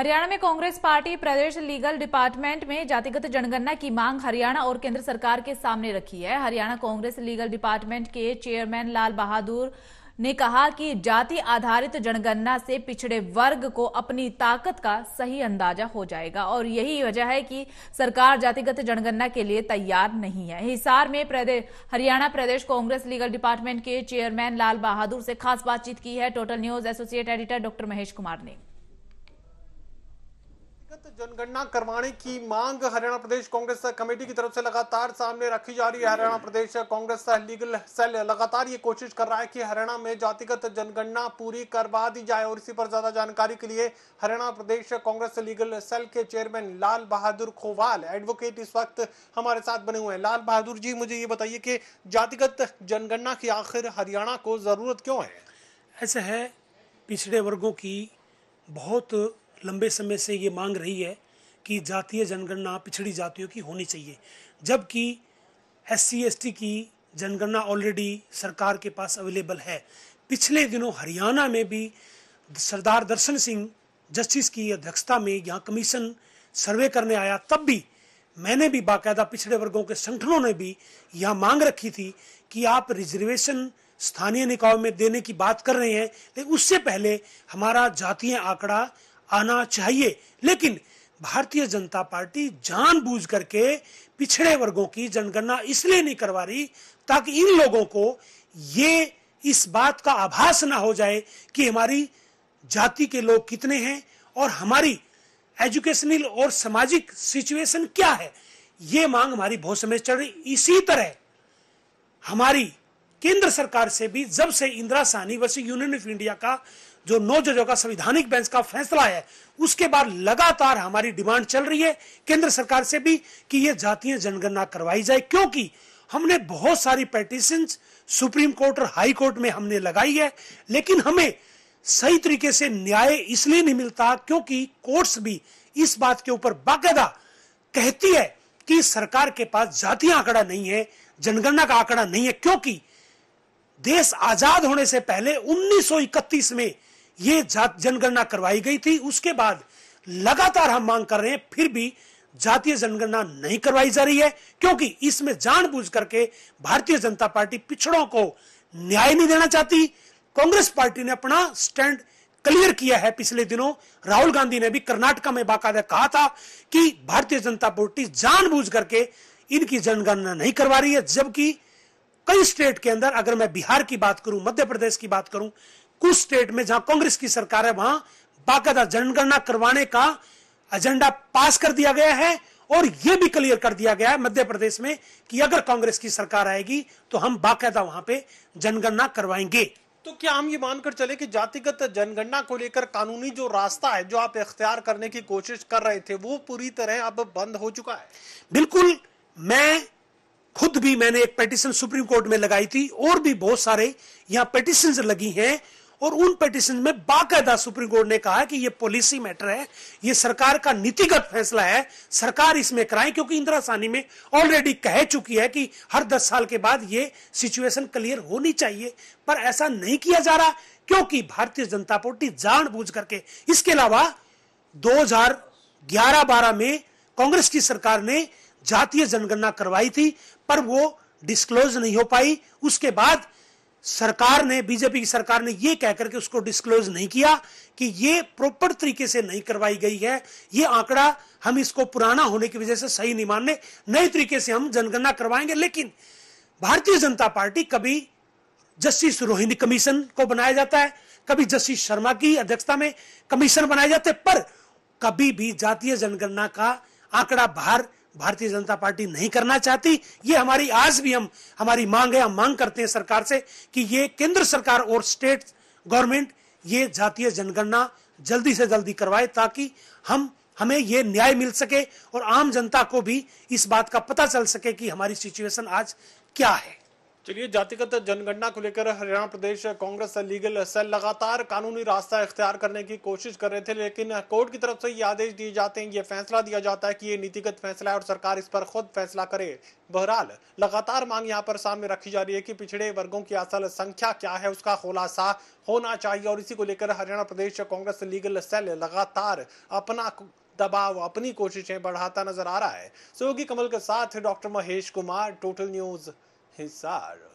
हरियाणा में कांग्रेस पार्टी प्रदेश legal department में जातिगत जनगणना की मांग हरियाणा और केंद्र सरकार के सामने रखी है हरियाणा कांग्रेस लीगल डिपार्टमेंट के चेयरमैन लाल बहादुर ने कहा कि जाति आधारित जनगणना से पिछड़े वर्ग को अपनी ताकत का सही अंदाजा हो जाएगा और यही वजह है कि सरकार जातिगत जनगणना के लिए तैयार नहीं है हिसार में प्रदेश हरियाणा प्रदेश कांग्रेस लीगल डिपार्टमेंट के चेयरमैन लाल बहादुर से खास बातचीत की है total news associate editor doctor Mahesh Kumar ने जनगणना करवाने की मांग हरियाणा प्रदेश कांग्रेस कमेटी की तरफ से लगातार सामने रखी जा रही है हरियाणा प्रदेश कांग्रेस लीगल सेल लगातार ये कोशिश कर रहा है कि हरियाणा में जातिगत जनगणना पूरी करवा दी जाए और इसी पर ज्यादा जानकारी के लिए हरियाणा प्रदेश कांग्रेस लीगल सेल के चेयरमैन लाल बहादुर खोवाल एडवोकेट इस वक्त हमारे साथ बने हुए हैं लाल बहादुर जी मुझे ये बताइए कि जातिगत जनगणना की आखिर हरियाणा को जरूरत क्यों है ऐसा है पिछड़े वर्गों की बहुत लंबे समय से ये मांग रही है कि जातीय जनगणना पिछड़ी जातियों की होनी चाहिए जबकि एस सी की जनगणना ऑलरेडी सरकार के पास अवेलेबल है पिछले दिनों हरियाणा में भी सरदार दर्शन सिंह जस्टिस की अध्यक्षता में यहाँ कमीशन सर्वे करने आया तब भी मैंने भी बाकायदा पिछड़े वर्गों के संगठनों ने भी यह मांग रखी थी कि आप रिजर्वेशन स्थानीय निकायों में देने की बात कर रहे हैं लेकिन उससे पहले हमारा जातीय आंकड़ा आना चाहिए लेकिन भारतीय जनता पार्टी जानबूझ करके पिछड़े वर्गों की जनगणना इसलिए नहीं करवा रही ताकि इन लोगों को ये इस बात का आभास ना हो जाए कि हमारी जाति के लोग कितने हैं और हमारी एजुकेशनल और सामाजिक सिचुएशन क्या है ये मांग हमारी बहुत समय चल रही इसी तरह हमारी केंद्र सरकार से भी जब से इंदिरा सहनी वैसे यूनियन ऑफ इंडिया का जो नौ जजों का संविधानिक बेंच का फैसला है उसके बाद लगातार हमारी डिमांड चल रही है केंद्र सरकार से भी कि ये जातीय जनगणना करवाई जाए क्योंकि हमने बहुत सारी पेटिशन सुप्रीम कोर्ट और हाई कोर्ट में हमने लगाई है लेकिन हमें सही तरीके से न्याय इसलिए नहीं मिलता क्योंकि कोर्ट्स भी इस बात के ऊपर बाकायदा कहती है कि सरकार के पास जातीय आंकड़ा नहीं है जनगणना का आंकड़ा नहीं है क्योंकि देश आजाद होने से पहले 1931 में ये जनगणना करवाई गई थी उसके बाद लगातार हम मांग कर रहे हैं फिर भी जातीय जनगणना नहीं करवाई जा रही है क्योंकि इसमें जानबूझ करके भारतीय जनता पार्टी पिछड़ों को न्याय नहीं देना चाहती कांग्रेस पार्टी ने अपना स्टैंड क्लियर किया है पिछले दिनों राहुल गांधी ने भी कर्नाटका में बाकायदा कहा था कि भारतीय जनता पार्टी जानबूझ करके इनकी जनगणना नहीं करवा रही है जबकि कई स्टेट के अंदर अगर मैं बिहार की बात करूं मध्य प्रदेश की बात करूं कुछ स्टेट में जहां कांग्रेस की सरकार है वहां बाकायदा जनगणना करवाने का एजेंडा पास कर दिया गया है और यह भी क्लियर कर दिया गया है मध्य प्रदेश में कि अगर कांग्रेस की सरकार आएगी तो हम बाकायदा वहां पे जनगणना करवाएंगे तो क्या हम ये मानकर चले कि जातिगत जनगणना को लेकर कानूनी जो रास्ता है जो आप इख्तियार करने की कोशिश कर रहे थे वो पूरी तरह अब बंद हो चुका है बिल्कुल मैं खुद भी मैंने एक पेटिशन सुप्रीम कोर्ट में लगाई थी और भी बहुत सारे यहां पेटिशन लगी हैं और उन पेटिशन में बाकायदा सुप्रीम कोर्ट ने कहा कि यह पॉलिसी मैटर है यह सरकार का नीतिगत फैसला है सरकार इसमें कराए क्योंकि इंदिरा सानी में ऑलरेडी कह चुकी है कि हर दस साल के बाद ये सिचुएशन क्लियर होनी चाहिए पर ऐसा नहीं किया जा रहा क्योंकि भारतीय जनता पार्टी जानबूझ करके इसके अलावा दो हजार में कांग्रेस की सरकार ने जातीय जनगणना करवाई थी पर वो डिस्क्लोज नहीं हो पाई उसके बाद सरकार ने बीजेपी की सरकार ने यह कहकर के उसको डिस्क्लोज नहीं किया कि ये प्रॉपर तरीके से नहीं करवाई गई है ये आंकड़ा हम इसको पुराना होने की वजह से सही नहीं मानने नए तरीके से हम जनगणना करवाएंगे लेकिन भारतीय जनता पार्टी कभी जस्टिस रोहिणी कमीशन को बनाया जाता है कभी जस्टिस शर्मा की अध्यक्षता में कमीशन बनाए जाते पर कभी भी जातीय जनगणना का आंकड़ा बाहर भारतीय जनता पार्टी नहीं करना चाहती ये हमारी आज भी हम हमारी मांग है हम मांग करते हैं सरकार से कि ये केंद्र सरकार और स्टेट गवर्नमेंट ये जातीय जनगणना जल्दी से जल्दी करवाए ताकि हम हमें ये न्याय मिल सके और आम जनता को भी इस बात का पता चल सके कि हमारी सिचुएशन आज क्या है चलिए जातिगत जनगणना को लेकर हरियाणा प्रदेश कांग्रेस लीगल सेल लगातार कानूनी रास्ता इख्तियार करने की कोशिश कर रहे थे लेकिन कोर्ट की तरफ से ये आदेश दिए जाते हैं ये फैसला दिया जाता है कि ये नीतिगत फैसला है और सरकार इस पर खुद फैसला करे बहरहाल लगातार मांग यहाँ पर सामने रखी जा रही है कि पिछड़े वर्गो की असल संख्या क्या है उसका खुलासा होना चाहिए और इसी को लेकर हरियाणा प्रदेश कांग्रेस लीगल सेल लगातार अपना दबाव अपनी कोशिशें बढ़ाता नजर आ रहा है सहयोगी कमल के साथ doctor Mahesh Kumar total news pensar